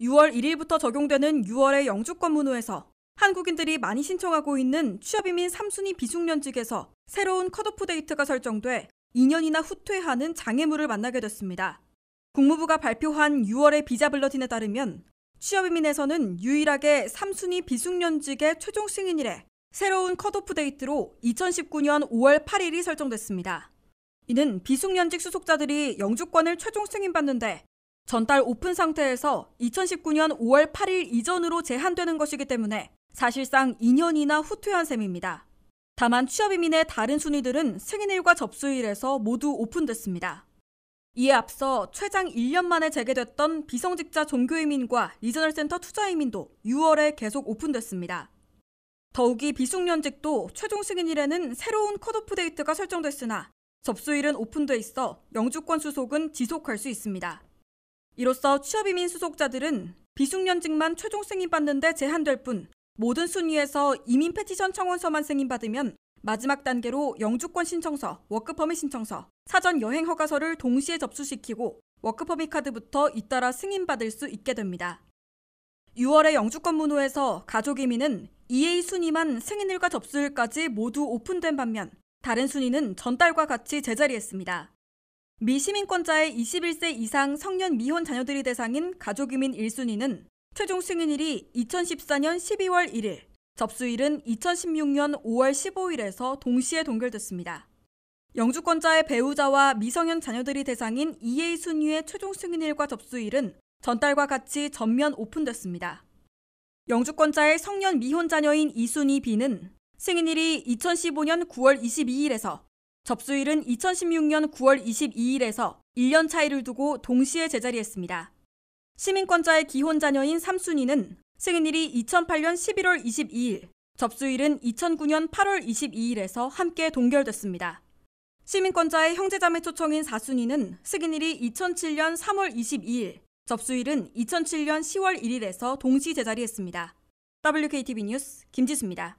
6월 1일부터 적용되는 6월의 영주권 문호에서 한국인들이 많이 신청하고 있는 취업이민 3순위 비숙련직에서 새로운 컷오프 데이트가 설정돼 2년이나 후퇴하는 장애물을 만나게 됐습니다. 국무부가 발표한 6월의 비자 블러틴에 따르면 취업이민에서는 유일하게 3순위 비숙련직의 최종 승인일에 새로운 컷오프 데이트로 2019년 5월 8일이 설정됐습니다. 이는 비숙련직 수속자들이 영주권을 최종 승인받는데 전달 오픈 상태에서 2019년 5월 8일 이전으로 제한되는 것이기 때문에 사실상 2년이나 후퇴한 셈입니다. 다만 취업이민의 다른 순위들은 승인일과 접수일에서 모두 오픈됐습니다. 이에 앞서 최장 1년 만에 재개됐던 비성직자 종교이민과 리저널센터 투자이민도 6월에 계속 오픈됐습니다. 더욱이 비숙련직도 최종 승인일에는 새로운 컷오프 데이트가 설정됐으나 접수일은 오픈돼 있어 영주권 수속은 지속할 수 있습니다. 이로써 취업이민 수속자들은 비숙련직만 최종 승인받는 데 제한될 뿐 모든 순위에서 이민 패티션 청원서만 승인받으면 마지막 단계로 영주권 신청서, 워크퍼밋 신청서, 사전 여행 허가서를 동시에 접수시키고 워크퍼밋 카드부터 잇따라 승인받을 수 있게 됩니다. 6월의 영주권 문호에서 가족 이민은 EA 순위만 승인일과 접수일까지 모두 오픈된 반면 다른 순위는 전달과 같이 제자리했습니다. 미시민권자의 21세 이상 성년 미혼 자녀들이 대상인 가족이민 1순위는 최종 승인일이 2014년 12월 1일, 접수일은 2016년 5월 15일에서 동시에 동결됐습니다. 영주권자의 배우자와 미성년 자녀들이 대상인 EA 순위의 최종 승인일과 접수일은 전달과 같이 전면 오픈됐습니다. 영주권자의 성년 미혼 자녀인 2순위 B는 승인일이 2015년 9월 22일에서 접수일은 2016년 9월 22일에서 1년 차이를 두고 동시에 제자리했습니다. 시민권자의 기혼 자녀인 삼순이는 승인일이 2008년 11월 22일, 접수일은 2009년 8월 22일에서 함께 동결됐습니다. 시민권자의 형제자매 초청인 사순이는 승인일이 2007년 3월 22일, 접수일은 2007년 10월 1일에서 동시 제자리했습니다. WKTV 뉴스 김지수입니다.